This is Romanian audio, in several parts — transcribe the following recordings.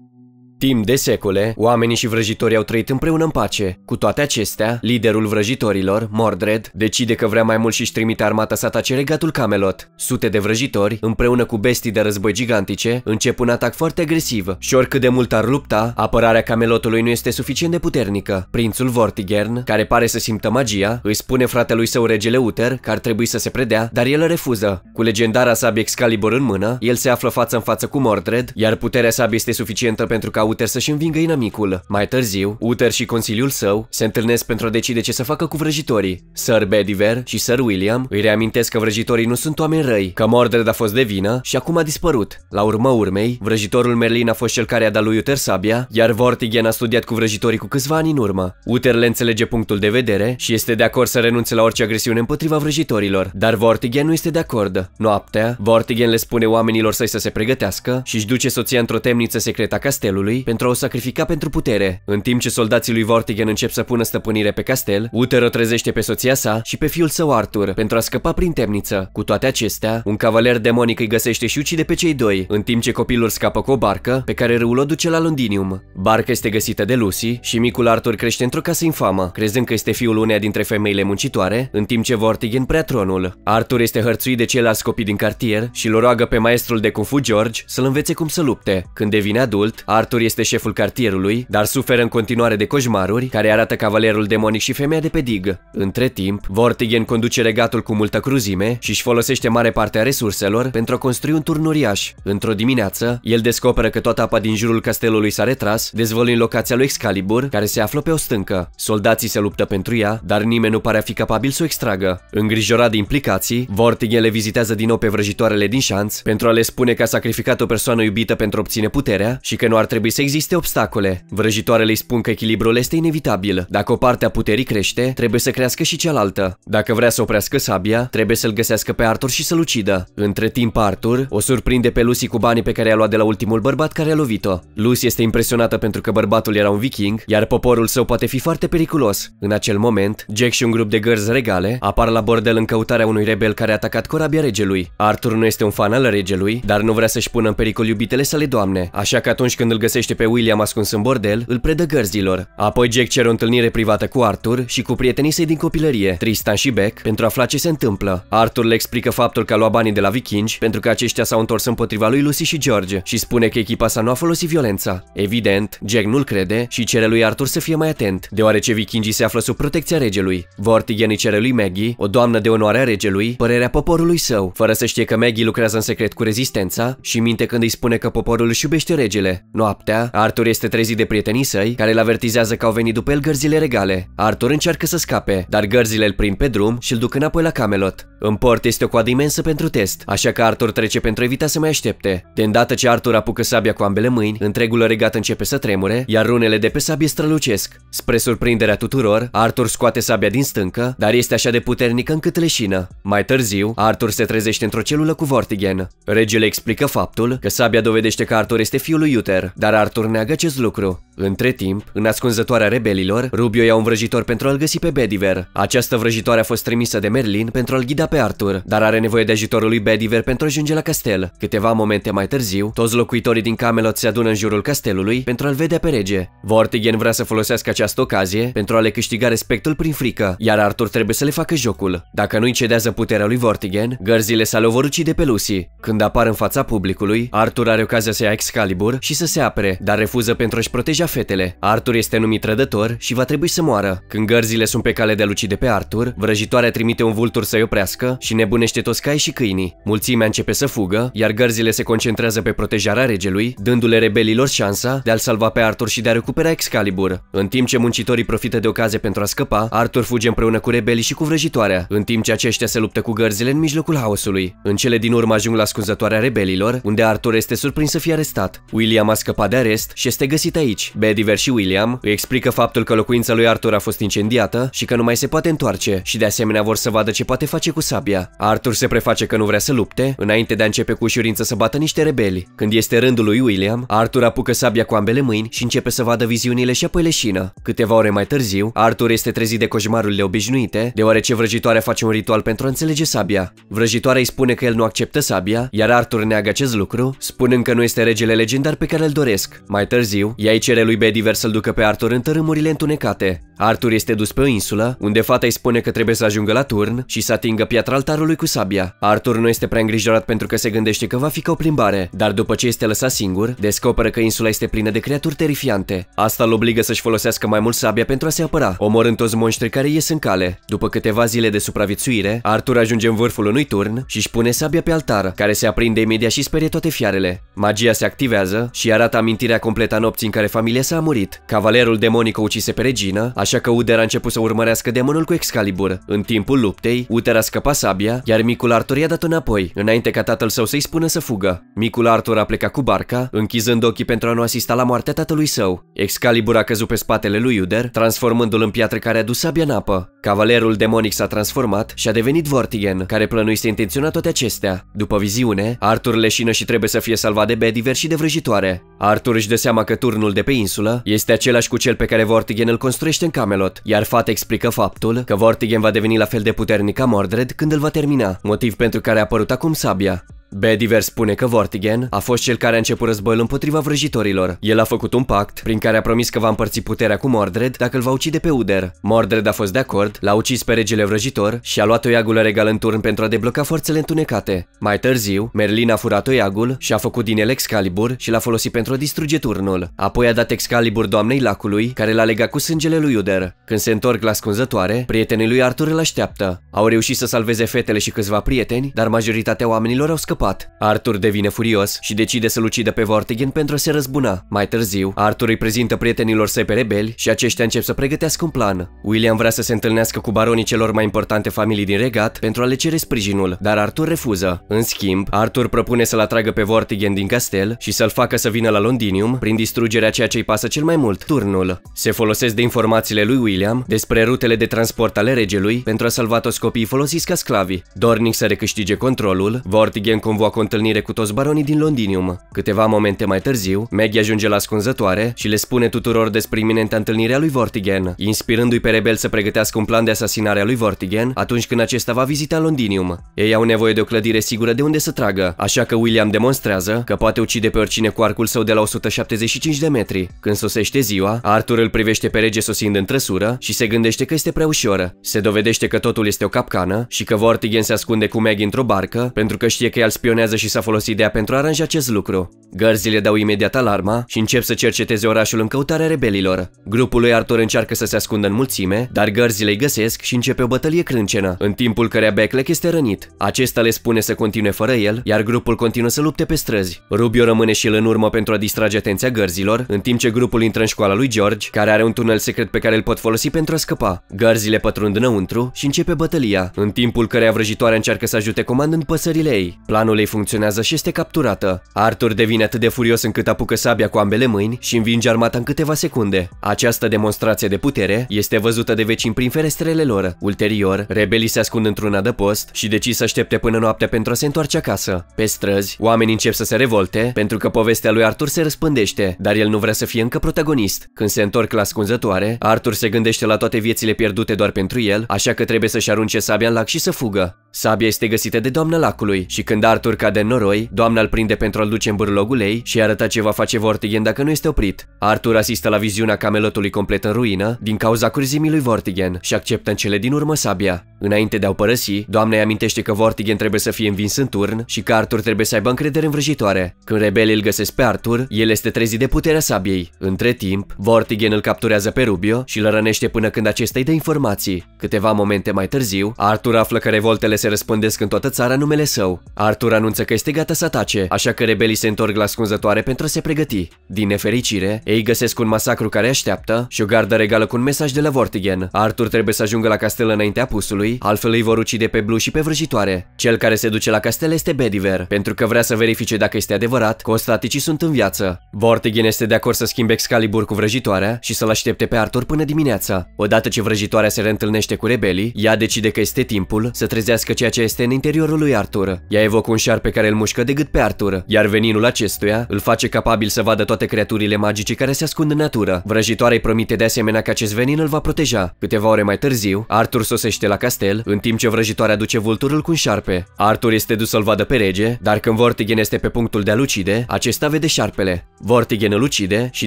Mm-hmm. Timp de secole, oamenii și vrăjitorii au trăit împreună în pace. Cu toate acestea, liderul vrăjitorilor, Mordred, decide că vrea mai mult și-și trimite armata să atace regatul Camelot. Sute de vrăjitori, împreună cu bestii de război gigantice, încep un atac foarte agresiv și oricât de mult ar lupta, apărarea Camelotului nu este suficient de puternică. Prințul Vortigern, care pare să simtă magia, îi spune fratelui său regele Uther că ar trebui să se predea, dar el refuză. Cu legendara sabie Excalibur în mână, el se află față în față cu Mordred, iar puterea sabiei este suficientă pentru ca Uther să-și învingă inamicul. Mai târziu, Uther și consiliul său se întâlnesc pentru a decide ce să facă cu vrăjitorii. Sir Bedivere și Sir William îi reamintesc că vrăjitorii nu sunt oameni răi, că Mordred a fost de vină și acum a dispărut. La urmă urmei, vrăjitorul Merlin a fost cel care a dat lui Uther sabia, iar Vortigen a studiat cu vrăjitorii cu câțiva ani în urmă. Uther le înțelege punctul de vedere și este de acord să renunțe la orice agresiune împotriva vrăjitorilor, dar Vortigen nu este de acord. Noaptea, Vortigen le spune oamenilor săi să se pregătească și își duce soția într-o temniță secretă a castelului, pentru a o sacrifica pentru putere. În timp ce soldații lui Vortigern încep să pună stăpânire pe castel, Uther o trezește pe soția sa și pe fiul său Arthur pentru a scăpa prin temniță. Cu toate acestea, un cavaler demonic îi găsește și ucide pe cei doi, în timp ce copilul scapă cu o barcă pe care râul o duce la Londinium. Barca este găsită de Lucy și micul Arthur crește într-o casă infamă, crezând că este fiul uneia dintre femeile muncitoare, în timp ce Vortigern prea tronul. Arthur este hărțuit de ceilalți copii din cartier și îl roagă pe maestrul de Kung Fu George să-l învețe cum să lupte. Când devine adult, Arthur este șeful cartierului, dar suferă în continuare de coșmaruri, care arată cavalerul demonic și femeia de pe dig. Între timp, Vortigen conduce regatul cu multă cruzime și își folosește mare parte a resurselor pentru a construi un turn uriaș. Într-o dimineață, el descoperă că toată apa din jurul castelului s-a retras, dezvăluind locația lui Excalibur, care se află pe o stâncă. Soldații se luptă pentru ea, dar nimeni nu pare a fi capabil să o extragă. Îngrijorat de implicații, Vortigen le vizitează din nou pe vrăjitoarele din șanț pentru a le spune că a sacrificat o persoană iubită pentru a obține puterea și că nu ar trebui să existe obstacole. Vrăjitoarele îi spun că echilibrul este inevitabil. Dacă o parte a puterii crește, trebuie să crească și cealaltă. Dacă vrea să oprească sabia, trebuie să-l găsească pe Arthur și să-l ucidă. Între timp, Arthur o surprinde pe Lucy cu banii pe care i-a luat de la ultimul bărbat care a lovit-o. Lucy este impresionată pentru că bărbatul era un viking, iar poporul său poate fi foarte periculos. În acel moment, Jack și un grup de gărzi regale apar la bordel în căutarea unui rebel care a atacat corabia regelui. Arthur nu este un fan al regelui, dar nu vrea să-și pună în pericol iubitele sale doamne, așa că atunci când îl găsește găsește pe William ascuns în bordel, îl predă gărzilor. Apoi Jack cere o întâlnire privată cu Arthur și cu prietenii săi din copilărie, Tristan și Beck, pentru a afla ce se întâmplă. Arthur le explică faptul că a luat banii de la vikingi pentru că aceștia s-au întors împotriva lui Lucy și George și spune că echipa sa nu a folosit violența. Evident, Jack nu-l crede și cere lui Arthur să fie mai atent, deoarece vikingii se află sub protecția regelui. Vortigern îi cere lui Maggie, o doamnă de onoare a regelui, părerea poporului său, fără să știe că Maggie lucrează în secret cu rezistența și minte când îi spune că poporul își iubește regele. Noaptea noaptea, Arthur este trezit de prietenii săi, care îl avertizează că au venit după el gărzile regale. Arthur încearcă să scape, dar gărzile îl prind pe drum și îl duc înapoi la Camelot. În port este o coadă imensă pentru test, așa că Arthur trece pentru a evita să mai aștepte. De îndată ce Arthur apucă sabia cu ambele mâini, întregul regat începe să tremure, iar runele de pe sabie strălucesc. Spre surprinderea tuturor, Arthur scoate sabia din stâncă, dar este așa de puternică încât leșină. Mai târziu, Arthur se trezește într-o celulă cu Vortigen. Regele explică faptul că sabia dovedește că Arthur este fiul lui Uther, dar Arthur neagă acest lucru. Între timp, în ascunzătoarea rebelilor, Rubio ia un vrăjitor pentru a-l găsi pe Bediver. Această vrăjitoare a fost trimisă de Merlin pentru a-l ghida pe Arthur, dar are nevoie de ajutorul lui Bediver pentru a ajunge la castel. Câteva momente mai târziu, toți locuitorii din Camelot se adună în jurul castelului pentru a-l vedea pe rege. Vortigen vrea să folosească această ocazie pentru a le câștiga respectul prin frică, iar Arthur trebuie să le facă jocul. Dacă nu-i cedează puterea lui Vortigen, gărzile sale o vor ucide pe Lucy. Când apar în fața publicului, Arthur are ocazia să ia Excalibur și să se apere dar refuză pentru a-și proteja fetele. Arthur este numit trădător și va trebui să moară. Când gărzile sunt pe cale de a lucide pe Arthur, vrăjitoarea trimite un vultur să-i oprească și nebunește toți cai și câinii. Mulțimea începe să fugă, iar gărzile se concentrează pe protejarea regelui, dându-le rebelilor șansa de a-l salva pe Arthur și de a recupera Excalibur. În timp ce muncitorii profită de ocazie pentru a scăpa, Arthur fuge împreună cu rebelii și cu vrăjitoarea, în timp ce aceștia se luptă cu gărzile în mijlocul haosului. În cele din urmă ajung la ascunzătoarea rebelilor, unde Arthur este surprins să fie arestat. William a scăpat de arest și este găsit aici. Bediver și William îi explică faptul că locuința lui Arthur a fost incendiată și că nu mai se poate întoarce și de asemenea vor să vadă ce poate face cu sabia. Arthur se preface că nu vrea să lupte, înainte de a începe cu ușurință să bată niște rebeli. Când este rândul lui William, Arthur apucă sabia cu ambele mâini și începe să vadă viziunile și apoi leșină. Câteva ore mai târziu, Arthur este trezit de coșmarurile obișnuite, deoarece vrăjitoarea face un ritual pentru a înțelege sabia. Vrăjitoarea îi spune că el nu acceptă sabia, iar Arthur neagă acest lucru, spunând că nu este regele legendar pe care îl doresc opresc. Mai târziu, ea îi cere lui Bediver să-l ducă pe Arthur în tărâmurile întunecate. Arthur este dus pe o insulă, unde fata îi spune că trebuie să ajungă la turn și să atingă piatra altarului cu sabia. Arthur nu este prea îngrijorat pentru că se gândește că va fi ca o plimbare, dar după ce este lăsat singur, descoperă că insula este plină de creaturi terifiante. Asta îl obligă să-și folosească mai mult sabia pentru a se apăra, omorând toți monștrii care ies în cale. După câteva zile de supraviețuire, Arthur ajunge în vârful unui turn și își pune sabia pe altar, care se aprinde imediat și sperie toate fiarele. Magia se activează și arată amintiri amintirea completă a nopții în care familia s-a murit. Cavalerul demonic a ucise pe regina, așa că Uther a început să urmărească demonul cu Excalibur. În timpul luptei, Uther a scăpat sabia, iar micul Arthur i-a dat înapoi, înainte ca tatăl său să-i spună să fugă. Micul Arthur a plecat cu barca, închizând ochii pentru a nu asista la moartea tatălui său. Excalibur a căzut pe spatele lui Uther, transformându-l în piatră care a dus sabia în apă. Cavalerul demonic s-a transformat și a devenit Vortigen, care plănuise intenționa toate acestea. După viziune, Arthur leșină și trebuie să fie salvat de Bediver și de vrăjitoare. Arthur Arthur își dă seama că turnul de pe insulă este același cu cel pe care Vortigen îl construiește în Camelot, iar Fat explică faptul că Vortigen va deveni la fel de puternic ca Mordred când îl va termina, motiv pentru care a apărut acum sabia. Bediver spune că Vortigen a fost cel care a început războiul împotriva vrăjitorilor. El a făcut un pact prin care a promis că va împărți puterea cu Mordred dacă îl va ucide pe Uder. Mordred a fost de acord, l-a ucis pe regele vrăjitor și a luat oiagul regal în turn pentru a debloca forțele întunecate. Mai târziu, Merlin a furat oiagul și a făcut din el Excalibur și l-a folosit pentru a distruge turnul. Apoi a dat Excalibur doamnei lacului, care l-a legat cu sângele lui Uder. Când se întorc la scunzătoare, prietenii lui Arthur îl așteaptă. Au reușit să salveze fetele și câțiva prieteni, dar majoritatea oamenilor au scăpat scăpat. Arthur devine furios și decide să-l ucidă pe Vortigin pentru a se răzbuna. Mai târziu, Arthur îi prezintă prietenilor săi pe rebeli și aceștia încep să pregătească un plan. William vrea să se întâlnească cu baronii celor mai importante familii din regat pentru a le cere sprijinul, dar Arthur refuză. În schimb, Arthur propune să-l atragă pe Vortigin din castel și să-l facă să vină la Londinium prin distrugerea ceea ce îi pasă cel mai mult, turnul. Se folosesc de informațiile lui William despre rutele de transport ale regelui pentru a salva toți copiii folosiți ca sclavi. Dornic să recâștige controlul, Vortigin convoacă o întâlnire cu toți baronii din Londinium. Câteva momente mai târziu, Maggie ajunge la ascunzătoare și le spune tuturor despre iminenta întâlnire a lui Vortigen, inspirându-i pe rebel să pregătească un plan de asasinare a lui Vortigen atunci când acesta va vizita Londinium. Ei au nevoie de o clădire sigură de unde să tragă, așa că William demonstrează că poate ucide pe oricine cu arcul său de la 175 de metri. Când sosește ziua, Arthur îl privește pe rege sosind în trăsură și se gândește că este prea ușor. Se dovedește că totul este o capcană și că Vortigen se ascunde cu Meg într-o barcă pentru că știe că al spionează și s-a folosit de ea pentru a aranja acest lucru. Gărzile dau imediat alarma și încep să cerceteze orașul în căutarea rebelilor. Grupul lui Arthur încearcă să se ascundă în mulțime, dar gărzile îi găsesc și începe o bătălie crâncenă, în timpul care Beckleck este rănit. Acesta le spune să continue fără el, iar grupul continuă să lupte pe străzi. Rubio rămâne și el în urmă pentru a distrage atenția gărzilor, în timp ce grupul intră în școala lui George, care are un tunel secret pe care îl pot folosi pentru a scăpa. Gărzile pătrund înăuntru și începe bătălia, în timpul care vrăjitoarea încearcă să ajute comandând păsările ei. Planul nu le funcționează și este capturată. Arthur devine atât de furios încât apucă sabia cu ambele mâini și învinge armata în câteva secunde. Această demonstrație de putere este văzută de vecini prin ferestrele lor. Ulterior, rebelii se ascund într-un adăpost și decid să aștepte până noaptea pentru a se întoarce acasă. Pe străzi, oamenii încep să se revolte pentru că povestea lui Arthur se răspândește, dar el nu vrea să fie încă protagonist. Când se întorc la ascunzătoare, Arthur se gândește la toate viețile pierdute doar pentru el, așa că trebuie să-și arunce sabia în lac și să fugă. Sabia este găsită de doamna lacului și când Arthur cade în noroi, doamna îl prinde pentru a-l duce în bârlogul ei și arăta ce va face Vortigen dacă nu este oprit. Arthur asistă la viziunea camelotului complet în ruină din cauza curzimii lui Vortigen și acceptă în cele din urmă sabia. Înainte de a-o părăsi, doamna îi amintește că Vortigen trebuie să fie învins în turn și că Arthur trebuie să aibă încredere în vrăjitoare. Când rebelii îl găsesc pe Arthur, el este trezit de puterea sabiei. Între timp, Vortigen îl capturează pe Rubio și îl rănește până când acesta îi dă informații. Câteva momente mai târziu, Arthur află că revoltele se răspândesc în toată țara numele său. Arthur Arthur anunță că este gata să atace, așa că rebelii se întorc la scunzătoare pentru a se pregăti. Din nefericire, ei găsesc un masacru care așteaptă și o gardă regală cu un mesaj de la Vortigen. Arthur trebuie să ajungă la castel înaintea pusului, altfel îi vor ucide pe Blue și pe vrăjitoare. Cel care se duce la castel este Bediver, pentru că vrea să verifice dacă este adevărat că ostaticii sunt în viață. Vortigen este de acord să schimbe Excalibur cu vrăjitoarea și să-l aștepte pe Arthur până dimineața. Odată ce vrăjitoarea se reîntâlnește cu rebelii, ea decide că este timpul să trezească ceea ce este în interiorul lui Arthur. Ea evocă un șar pe care îl mușcă de gât pe Arthur, iar veninul acestuia îl face capabil să vadă toate creaturile magice care se ascund în natură. Vrăjitoarea îi promite de asemenea că acest venin îl va proteja. Câteva ore mai târziu, Arthur sosește la castel, în timp ce vrăjitoarea duce vulturul cu un șarpe. Arthur este dus să-l vadă pe rege, dar când Vortigen este pe punctul de a lucide, acesta vede șarpele. Vortigen îl ucide și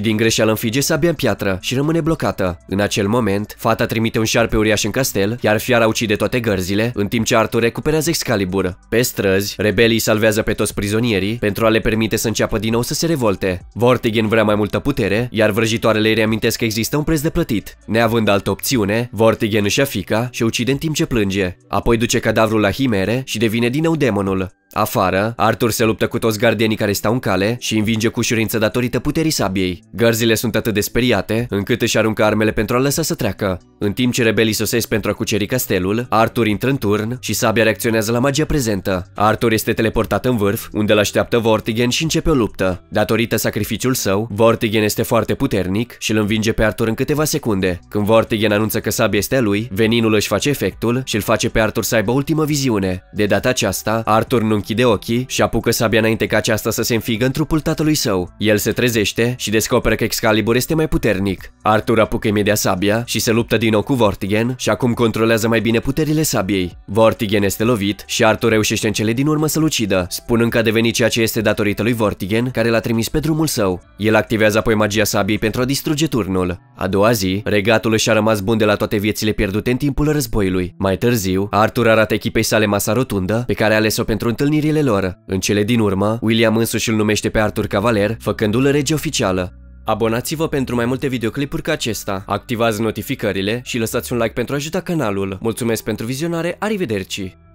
din greșeală înfige sabia în piatră și rămâne blocată. În acel moment, fata trimite un șarpe uriaș în castel, iar fiara ucide toate gărzile, în timp ce Arthur recuperează Excalibur. Pe străzi, Rebelii salvează pe toți prizonierii pentru a le permite să înceapă din nou să se revolte. Vortigen vrea mai multă putere, iar vrăjitoarele îi reamintesc că există un preț de plătit. Neavând altă opțiune, Vortigen își afica și ucide în timp ce plânge. Apoi duce cadavrul la Himere și devine din nou demonul. Afară, Arthur se luptă cu toți gardienii care stau în cale și învinge cu ușurință datorită puterii sabiei. Gărzile sunt atât de speriate, încât își aruncă armele pentru a lăsa să treacă. În timp ce rebelii sosesc pentru a cuceri castelul, Arthur intră în turn și sabia reacționează la magia prezentă. Arthur este teleportat în vârf, unde îl așteaptă Vortigen și începe o luptă. Datorită sacrificiul său, Vortigen este foarte puternic și îl învinge pe Arthur în câteva secunde. Când Vortigen anunță că sabia este a lui, veninul își face efectul și îl face pe Arthur să aibă ultima viziune. De data aceasta, Arthur nu închide ochii și apucă sabia înainte ca aceasta să se înfigă în trupul tatălui său. El se trezește și descoperă că Excalibur este mai puternic. Arthur apucă imediat sabia și se luptă din nou cu Vortigen și acum controlează mai bine puterile sabiei. Vortigen este lovit și Arthur reușește în cele din urmă să-l ucidă, spunând că a devenit ceea ce este datorită lui Vortigen, care l-a trimis pe drumul său. El activează apoi magia sabiei pentru a distruge turnul. A doua zi, regatul și a rămas bun de la toate viețile pierdute în timpul războiului. Mai târziu, Arthur arată echipei sale masa rotundă, pe care a ales-o pentru întâlnire stăpânirile lor. În cele din urmă, William însuși îl numește pe Arthur Cavaler, făcându-l rege oficială. Abonați-vă pentru mai multe videoclipuri ca acesta, activați notificările și lăsați un like pentru a ajuta canalul. Mulțumesc pentru vizionare, arrivederci!